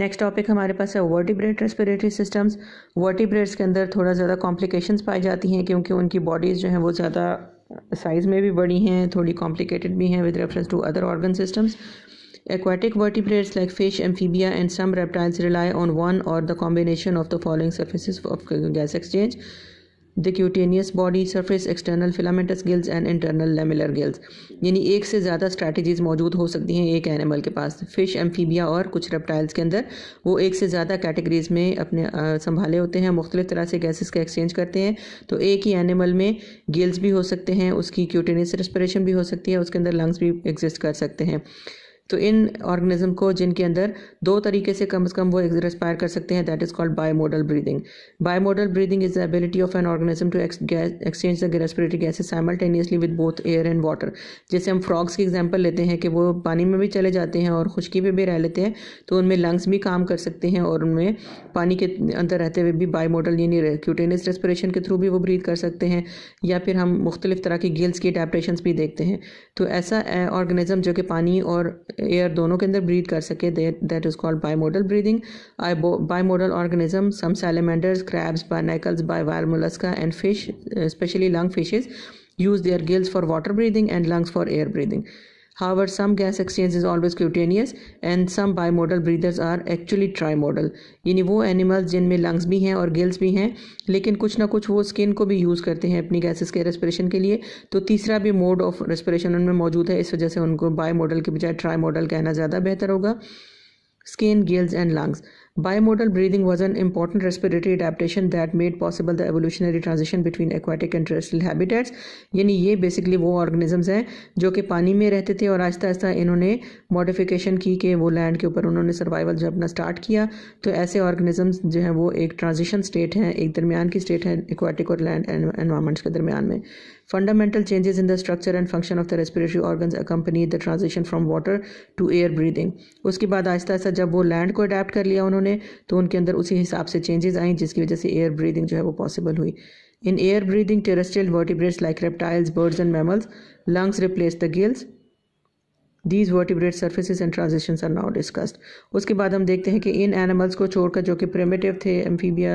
Next topic हमारे पास है vertebrate respiratory systems vertebrates के अंदर थोड़ा ज़्यादा कॉम्प्लिकेशंस पाई जाती हैं क्योंकि उनकी बॉडीज़ जो हैं वो ज़्यादा साइज़ में भी बड़ी हैं थोड़ी कॉम्प्लिकेटेड भी हैं with reference to other organ systems aquatic vertebrates like fish amphibia and some reptiles rely on one or the combination of the following surfaces of gas exchange the cutaneous body surface external filamentous gills and internal lamellar gills यानी एक से ज़्यादा strategies मौजूद हो सकती हैं एक animal के पास फिश एम्फीबिया और कुछ रेप्टाइल्स के अंदर वो एक से ज़्यादा कैटेगरीज में अपने आ, संभाले होते हैं मुख्तलिफ तरह से गैसेस का एक्सचेंज करते हैं तो एक ही एनिमल में गिल्स भी हो सकते हैं उसकी क्यूटेनियस रेस्परेशन भी हो सकती है उसके अंदर लंग्स भी एग्जिस्ट कर सकते हैं तो इन ऑर्गेनिज्म को जिनके अंदर दो तरीके से कम से कम वो रेस्पायर कर सकते हैं that is called modal breathing modal breathing is the ability of an organism to exchange the respiratory gases simultaneously with both air and water जैसे हम फ्रॉग्स की एग्जाम्पल लेते हैं कि वो पानी में भी चले जाते हैं और खुश्की में भी रह लेते हैं तो उनमें लंग्स भी काम कर सकते हैं और उनमें पानी के अंदर रहते हुए भी मॉडल यानी क्यूटेनियस रेस्पिरेशन के थ्रू भी वो ब्रीद कर सकते हैं या फिर हम मुख्तलिफ तरह की गिल्स की अडेप्टेशन भी देखते हैं तो ऐसा ऑर्गेनिज्म जो कि पानी और एयर दोनों के अंदर ब्रीद कर सके that is called bimodal breathing I bimodal organism some salamanders crabs knuckles bivalve mollusca and fish specially lung fishes use their gills for water breathing and lungs for air breathing However, some gas exchange is always cutaneous and some bimodal breathers are actually trimodal. यानी वो animals जिनमें lungs भी हैं और gills भी हैं लेकिन कुछ ना कुछ वो skin को भी use करते हैं अपनी gases के respiration के लिए तो तीसरा भी mode of respiration उनमें मौजूद है इस वजह से उनको bimodal के बजाय trimodal मॉडल कहना ज़्यादा बेहतर होगा skin, gills, and lungs. Bimodal breathing was an important respiratory adaptation that made possible the evolutionary transition between aquatic and terrestrial habitats. यानी ये basically वो organisms हैं जो कि पानी में रहते थे और आहिस्ता आहिस्ता इन्होंने modification की कि वो land के ऊपर उन्होंने survival जो अपना start किया तो ऐसे organisms जो हैं वो एक transition state हैं एक दरमियान की state है aquatic और land environments के दरमियान में Fundamental changes in the structure and function of the respiratory organs accompany the transition from water to air breathing. उसके बाद आहिस्ता आहिस्ता जब वो लैंड को अडेप्ट कर लिया उन्होंने तो उनके अंदर उसी हिसाब से चेंजेस आई जिसकी वजह से एयर ब्रीदिंग जो है वो पॉसिबल हुई in air breathing terrestrial vertebrates like reptiles birds and mammals lungs replace the gills these vertebrate surface and transaction are now discussed उसके बाद हम देखते हैं कि इन एनिमल्स को छोड़कर जो कि प्रेमेटिव थे एम्फीबिया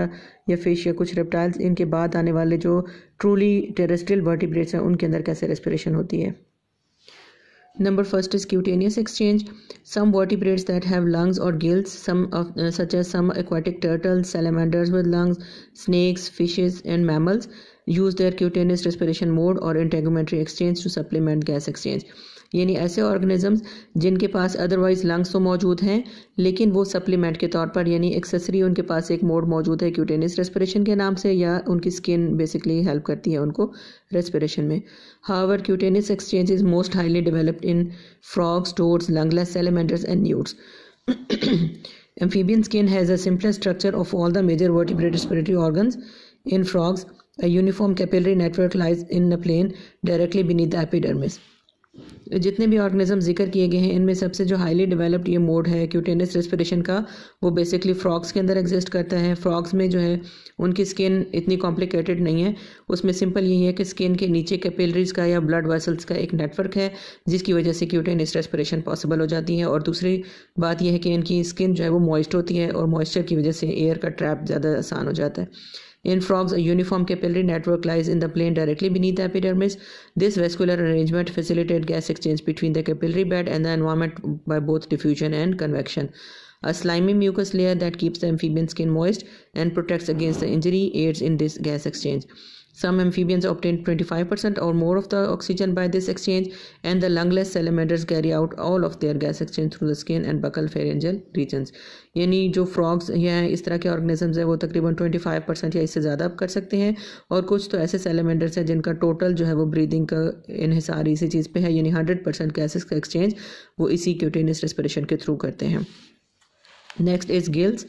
या फिश या कुछ रेप्टाइल्स इनके बाद आने वाले जो ट्रूली टेरेस्ट्रियल वर्टिब्रेट्स हैं उनके अंदर कैसे रेस्परेशन होती है number first is cutaneous exchange some vertebrates that have lungs or gills some such as some aquatic turtles salamanders with lungs snakes fishes and mammals use their cutaneous respiration mode or integumentary exchange to supplement gas exchange यानी ऐसे organisms जिनके पास otherwise lungs तो मौजूद हैं लेकिन वो supplement के तौर पर यानी एक्सेसरी उनके पास एक मोड मौजूद है क्यूटेनिस रेस्पिरेशन के नाम से या उनकी स्किन बेसिकली हेल्प करती है उनको रेस्पिरेशन में however cutaneous exchange is most highly developed in frogs toads lungless salamanders and newts amphibian skin has a simplest structure of all the major vertebrate respiratory organ in frogs a uniform capillary network lies in a plane directly beneath the epidermis जितने भी organism जिक्र किए गए हैं इनमें सबसे जो highly developed ये मोड है क्यूटेनस रेस्पिरेशन का वो बेसिकली फ्रॉग्स के अंदर एग्जिस्ट करता है फ्रॉग्स में जो है उनकी स्किन इतनी कॉम्प्लिकेटेड नहीं है उसमें सिंपल यही है कि स्किन के नीचे कैपिलरीज का या ब्लड वेसल्स का एक नेटवर्क है जिसकी वजह से क्यूटेनस रेस्पिरेशन पॉसिबल हो जाती है और दूसरी बात यह है कि इनकी स्किन जो है वो मॉइस्ट होती है और मॉइस्चर की वजह से एयर का ट्रैप ज़्यादा आसान हो जाता है In frogs, a uniform capillary network lies in the plane directly beneath the epidermis. This vascular arrangement facilitates gas exchange between the capillary bed and the environment by both diffusion and convection. a slimy mucus layer that keeps the amphibian skin moist and protects against the injury, aids in this gas exchange. Some amphibians obtain 25% or more of the oxygen by this exchange, and the lungless salamanders carry out all of their gas exchange through the skin and buccal pharyngeal regions. यानी जो frogs हैं इस तरह के organisms हैं वो तकरीबन 25 percent या इससे ज़्यादा कर सकते हैं और कुछ तो ऐसे सेलेमेंडर्स हैं जिनका टोटल जो है वो ब्रीदिंग का इनहिसार इसी चीज़ पे है यानी 100 परसेंट गैसेस का एक्सचेंज वो इसी क्यूटेनियस रेस्पिरेशन के थ्रू करते हैं next is gills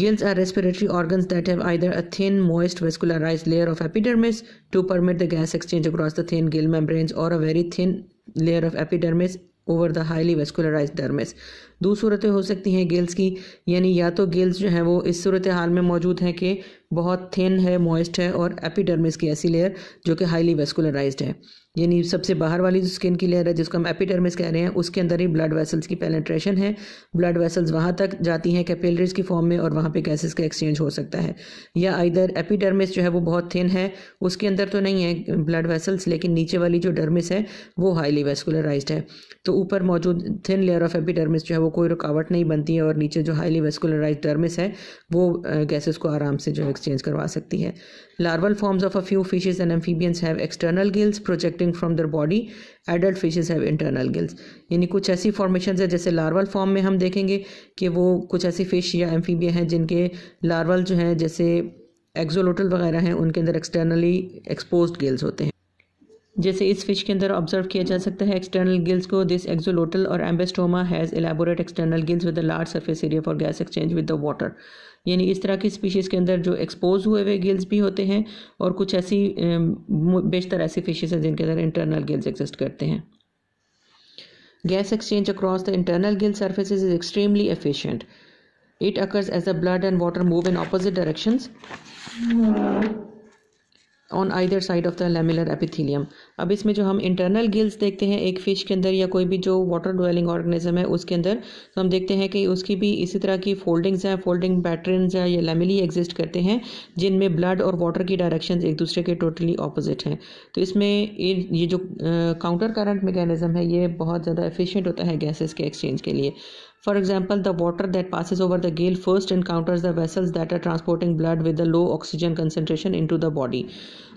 gills are respiratory organ that have either a thin moist vascularize layer of epidermis to permit the gas exchange across the thin gill membrane or a very thin layer of epidermis over the highly vascularize dermis दो सूरतें हो सकती हैं gills की यानी या तो gills जो हैं वो इस सूरत हाल में मौजूद हैं कि बहुत थिन है मॉइस्ट है और एपिडर्मिस की ऐसी लेयर जो कि हाईली वेस्कुलराइज है यानी सबसे बाहर वाली जो स्किन की लेयर है जिसको हम एपिडर्मिस कह रहे हैं उसके अंदर ही ब्लड वेसल्स की पेनेट्रेशन है ब्लड वेसल्स वहाँ तक जाती हैं कैपिलरीज की फॉर्म में और वहाँ पे गैसेस का एक्सचेंज हो सकता है या इधर एपिडर्मिस जो है वो बहुत थिन है उसके अंदर तो नहीं है ब्लड वेसल्स लेकिन नीचे वाली जो डर्मिस है वो हाईली वेस्कुलराइज है तो ऊपर मौजूद थिन लेयर ऑफ एपिडर्मिस जो है वो कोई रुकावट नहीं बनती है और नीचे जो हाईली वेस्कुलराइज डर्मिस है वो गैसेस को आराम से जो एक्सचेंज करवा सकती है larval forms of a few fishes and amphibians have external gills project projecting from their body adult fishes have internal gills यानी कुछ ऐसी फॉर्मेशन है जैसे लार्वल फॉर्म में हम देखेंगे कि वो कुछ ऐसी फ़िश या एम्फीबिया हैं जिनके लार्वल जो हैं जैसे एक्जोलोटल वगैरह हैं उनके अंदर एक्सटर्नली एक्सपोज गिल्स होते हैं जैसे इस फिश के अंदर ऑब्जर्व किया जा सकता है एक्सटर्नल गिल्स को दिस एक्जोलोटल और ambystoma has elaborate external gills with a large surface area for gas exchange with the water यानी इस तरह की स्पीशीज़ के अंदर जो एक्सपोज हुए हुए गिल्स भी होते हैं और कुछ ऐसी बेशतर ऐसी फिशेज़ हैं जिनके अंदर इंटरनल गिल्स एग्जिस्ट करते हैं gas exchange across the internal gill surface is extremely efficient it occurs as a blood and water move in opposite directions on either side of the lamellar epithelium अब इसमें जो हम internal gills देखते हैं एक fish के अंदर या कोई भी जो वाटर डोवेलिंग ऑर्गेनिज्म है उसके अंदर तो हम देखते हैं कि उसकी भी इसी तरह की फोल्डिंग्स हैं फोल्डिंग पैटर्न्स हैं या लेमिली एग्जिस्ट करते हैं जिनमें ब्लड और वाटर की डायरेक्शन एक दूसरे के टोटली अपोजिट हैं तो इसमें ये जो काउंटर करंट मेकेनिज्म है ये बहुत ज़्यादा एफिशियंट होता है गैसेज के एक्सचेंज के लिए For example, the water that passes over the first first encounters the vessels that are transporting blood with low low oxygen concentration into the body.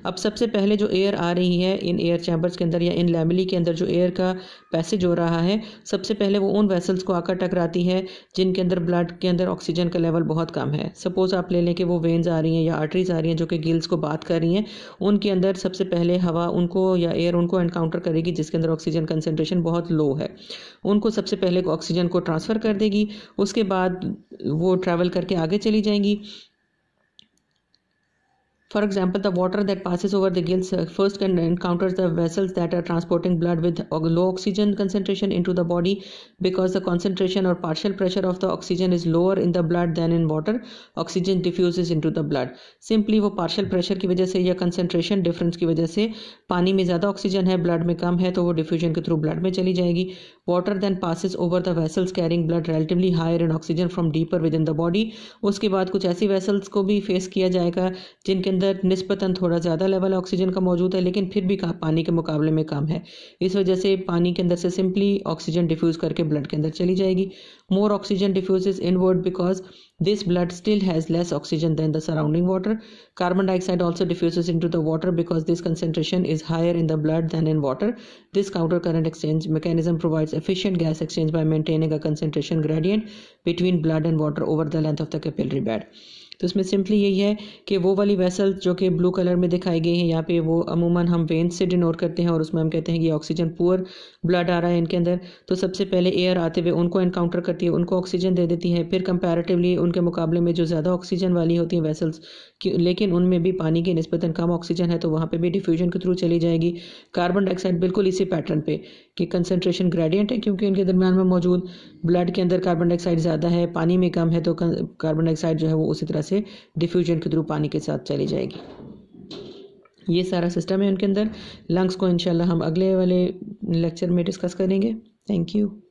अब सबसे पहले जो एयर आ रही है इन एयर चैम्बर्स के अंदर या इन लैमिली के अंदर जो एयर का पैसेज हो रहा है सबसे पहले वो उन वेसल्स को आकर टकराती है जिनके अंदर ब्लड के अंदर ऑक्सीजन का लेवल बहुत कम है सपोज आप ले लें कि वो वेन्स आ रही हैं या आर्टरीज आ रही हैं जो कि गिल्स को बात कर रही हैं उनके अंदर सबसे पहले हवा उनको या एयर उनको एनकाउंटर करेगी जिसके अंदर ऑक्सीजन कंसनट्रेशन बहुत लो है उनको सबसे पहले ऑक्सीजन को ट्रांसफ़र रेफ़र कर देगी उसके बाद वो ट्रैवल करके आगे चली जाएंगी For example, the water that passes over the gills first encounters the vessels that are transporting blood with low oxygen concentration into the body because the concentration or partial pressure of the oxygen is lower in the blood than in water. Oxygen diffuses into the blood. Simply वो partial pressure की वजह से या concentration difference की वजह से पानी में ज़्यादा oxygen है blood में कम है तो वो diffusion के through blood में चली जाएगी. Water then passes over the vessels carrying blood relatively higher in oxygen from deeper within the body. उसके बाद कुछ ऐसी vessels को भी face किया जाएगा जिनके अंदर निस्पतन थोड़ा ज़्यादा लेवल ऑक्सीजन का मौजूद है लेकिन फिर भी पानी के मुकाबले में कम है इस वजह से पानी के अंदर से सिंपली ऑक्सीजन डिफ्यूज़ करके ब्लड के अंदर चली जाएगी more oxygen diffuse word because this blood still has less oxygen than the surrounding water carbon dioxide also diffuse into the water because this concentration is higher in the blood than in water this counter current exchange mechanism provides efficient gas exchange by maintaining a concentration gradient between blood and water over the length of the capillary bed. तो इसमें simply यही है कि वो वाली vessel जो कि blue colour में दिखाई गई है यहाँ पे वो अमूमन हम वेंस से डिनोट करते हैं और उसमें हम कहते हैं कि ऑक्सीजन पुअर ब्लड आ रहा है इनके अंदर तो सबसे पहले एयर आते हुए उनको इनकाउंटर करती है उनको ऑक्सीजन दे देती है फिर कंपेरेटिवली उनके मुकाबले में जो ज़्यादा ऑक्सीजन वाली होती हैं वेसल्स लेकिन उनमें भी पानी की नस्बता कम ऑक्सीजन है तो वहाँ पर भी डिफ्यूजन के थ्रू चली जाएगी कार्बन डाइऑक्साइड बिल्कुल इसी पैटर्न पर कि कंसनट्रेशन ग्रेडियंट है क्योंकि उनके दरमियान में मौजूद ब्लड के अंदर कार्बन डाइऑक्साइड ज़्यादा है पानी में कम है तो कार्बन डाइऑक्साइड जो है वो उसी तरह से डिफ्यूजन के थ्रू पानी के साथ चली जाएगी ये सारा सिस्टम है उनके अंदर लंग्स को इंशाल्लाह हम अगले वाले लेक्चर में डिस्कस करेंगे थैंक यू